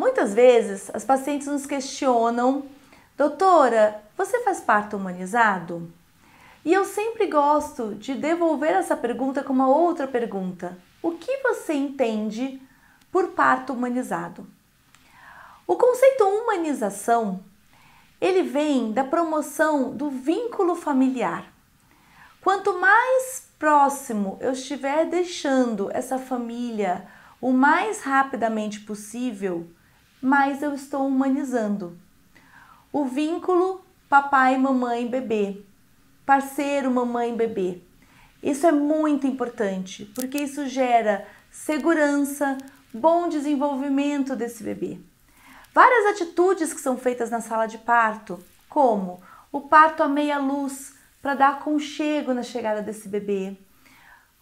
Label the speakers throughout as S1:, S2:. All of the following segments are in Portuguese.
S1: Muitas vezes as pacientes nos questionam: doutora, você faz parto humanizado? E eu sempre gosto de devolver essa pergunta com uma outra pergunta: o que você entende por parto humanizado? O conceito humanização ele vem da promoção do vínculo familiar. Quanto mais próximo eu estiver deixando essa família o mais rapidamente possível, mas eu estou humanizando. O vínculo papai, mamãe, bebê, parceiro, mamãe, bebê. Isso é muito importante, porque isso gera segurança, bom desenvolvimento desse bebê. Várias atitudes que são feitas na sala de parto, como o parto à meia luz para dar aconchego na chegada desse bebê,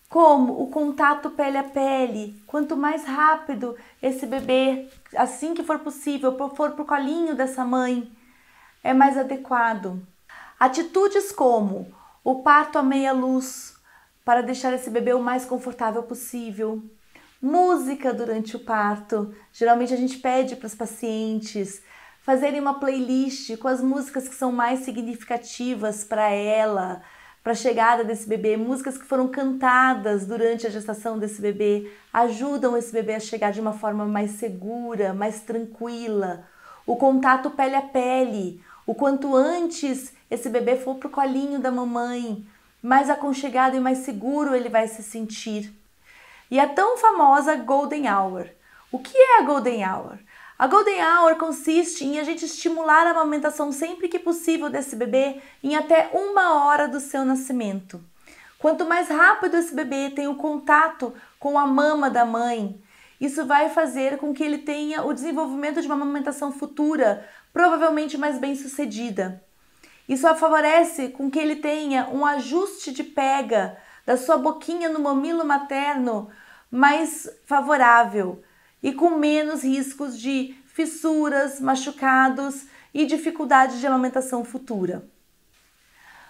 S1: como o contato pele a pele. Quanto mais rápido esse bebê, assim que for possível, for para o colinho dessa mãe, é mais adequado. Atitudes como o parto à meia luz, para deixar esse bebê o mais confortável possível. Música durante o parto. Geralmente a gente pede para os pacientes fazerem uma playlist com as músicas que são mais significativas para ela para a chegada desse bebê, músicas que foram cantadas durante a gestação desse bebê ajudam esse bebê a chegar de uma forma mais segura, mais tranquila. O contato pele a pele, o quanto antes esse bebê for para o colinho da mamãe, mais aconchegado e mais seguro ele vai se sentir. E a tão famosa Golden Hour. O que é a Golden Hour? A Golden Hour consiste em a gente estimular a amamentação sempre que possível desse bebê em até uma hora do seu nascimento. Quanto mais rápido esse bebê tem o contato com a mama da mãe, isso vai fazer com que ele tenha o desenvolvimento de uma amamentação futura, provavelmente mais bem sucedida. Isso favorece com que ele tenha um ajuste de pega da sua boquinha no mamilo materno mais favorável e com menos riscos de fissuras, machucados e dificuldades de alimentação futura.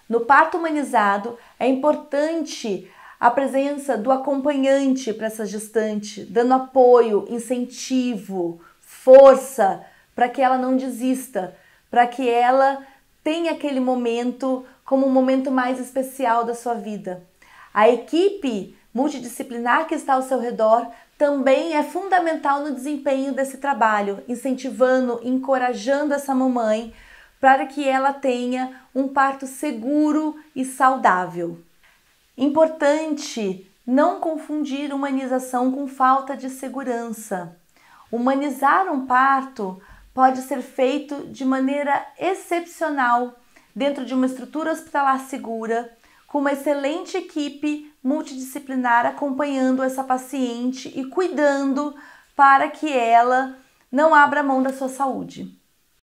S1: No parto humanizado, é importante a presença do acompanhante para essa gestante, dando apoio, incentivo, força para que ela não desista, para que ela tenha aquele momento como um momento mais especial da sua vida. A equipe multidisciplinar que está ao seu redor também é fundamental no desempenho desse trabalho, incentivando, encorajando essa mamãe para que ela tenha um parto seguro e saudável. Importante não confundir humanização com falta de segurança. Humanizar um parto pode ser feito de maneira excepcional, dentro de uma estrutura hospitalar segura, com uma excelente equipe multidisciplinar acompanhando essa paciente e cuidando para que ela não abra mão da sua saúde.